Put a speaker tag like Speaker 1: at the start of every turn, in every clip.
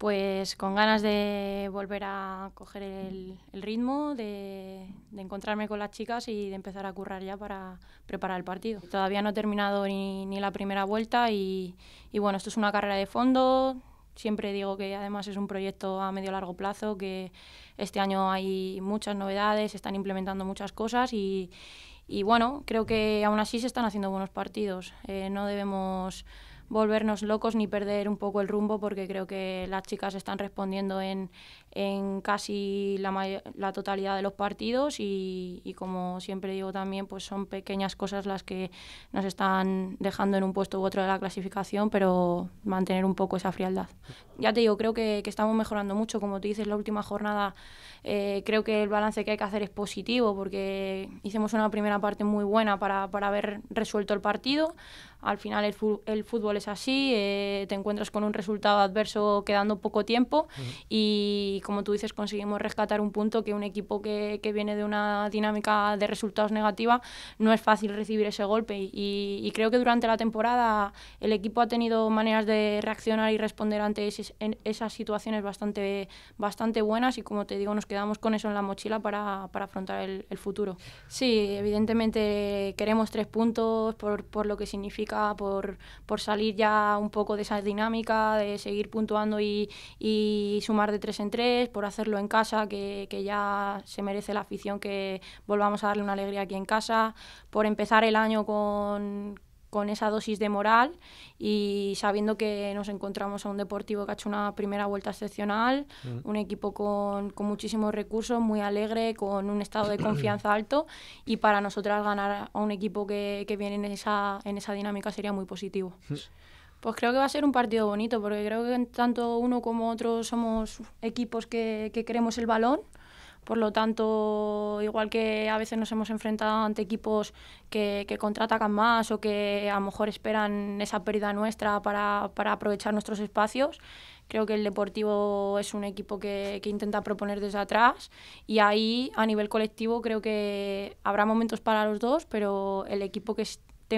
Speaker 1: pues con ganas de volver a coger el, ritmo, de, encontrarme con las chicas y de empezar a currar ya para preparar el partido. Todavía no he terminado ni, la primera vuelta y, bueno, esto es una carrera de fondo. Siempre digo que además es un proyecto a medio largo plazo, que este año hay muchas novedades, se están implementando muchas cosas y, bueno, creo que aún así se están haciendo buenos partidos. Eh, no debemos volvernos locos ni perder un poco el rumbo porque creo que las chicas están respondiendo en, en casi la, la, totalidad de los partidos y, y, como siempre digo también pues son pequeñas cosas las que nos están dejando en un puesto u otro de la clasificación pero mantener un poco esa frialdad. Ya te digo, creo que, estamos mejorando mucho, como te dices, la última jornada eh, creo que el balance que hay que hacer es positivo porque hicimos una primera parte muy buena para, para haber resuelto el partido al final el, el fútbol es así, eh, te encuentras con un resultado adverso quedando poco tiempo y como tú dices conseguimos rescatar un punto que un equipo que, que, viene de una dinámica de resultados negativa no es fácil recibir ese golpe y, y, creo que durante la temporada el equipo ha tenido maneras de reaccionar y responder ante esas situaciones bastante, bastante buenas y como te digo nos quedamos con eso en la mochila para, para afrontar el, el futuro. Sí, evidentemente queremos tres puntos por, por lo que significa por, salir ya un poco de esa dinámica, de seguir puntuando y, sumar de tres en tres, por hacerlo en casa, que, ya se merece la afición que volvamos a darle una alegría aquí en casa, por empezar el año con, con esa dosis de moral y sabiendo que nos encontramos a un deportivo que ha hecho una primera vuelta excepcional, mm. un equipo con, con, muchísimos recursos, muy alegre, con un estado de confianza alto y para nosotras ganar a un equipo que, viene en esa, en esa dinámica sería muy positivo. Mm. Pues creo que va a ser un partido bonito porque creo que tanto uno como otro somos equipos que, que queremos el balón por lo tanto, igual que a veces nos hemos enfrentado ante equipos que, que contraatacan más o que a lo mejor esperan esa pérdida nuestra para, para aprovechar nuestros espacios, creo que el Deportivo es un equipo que, que, intenta proponer desde atrás y ahí a nivel colectivo creo que habrá momentos para los dos, pero el equipo que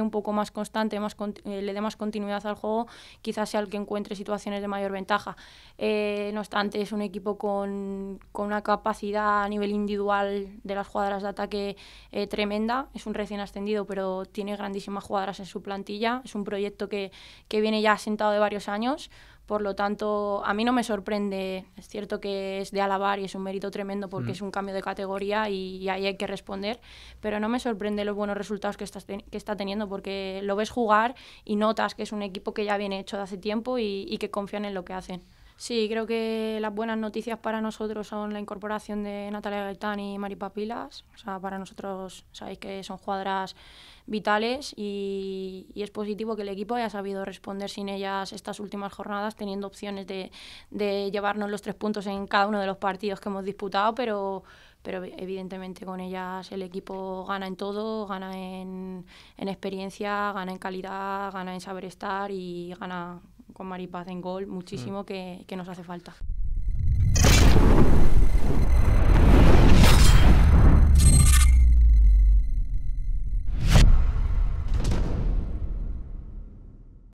Speaker 1: un poco más constante, eh, le dé más continuidad al juego, quizás sea el que encuentre situaciones de mayor ventaja. Eh, no obstante, es un equipo con, con, una capacidad a nivel individual de las jugadoras de ataque eh, tremenda. Es un recién ascendido, pero tiene grandísimas jugadoras en su plantilla. Es un proyecto que, que viene ya asentado de varios años por lo tanto, a mí no me sorprende. Es cierto que es de alabar y es un mérito tremendo porque mm. es un cambio de categoría y, ahí hay que responder, pero no me sorprende los buenos resultados que, que está teniendo porque lo ves jugar y notas que es un equipo que ya viene hecho de hace tiempo y, y que confían en lo que hacen. Sí, creo que las buenas noticias para nosotros son la incorporación de Natalia Gaitán y Mari Papilas. O sea, para nosotros sabéis que son jugadoras vitales y, y, es positivo que el equipo haya sabido responder sin ellas estas últimas jornadas, teniendo opciones de, de llevarnos los tres puntos en cada uno de los partidos que hemos disputado, pero, pero evidentemente con ellas el equipo gana en todo, gana en, en experiencia, gana en calidad, gana en saber estar y gana con Maripaz en gol muchísimo mm. que nos hace falta.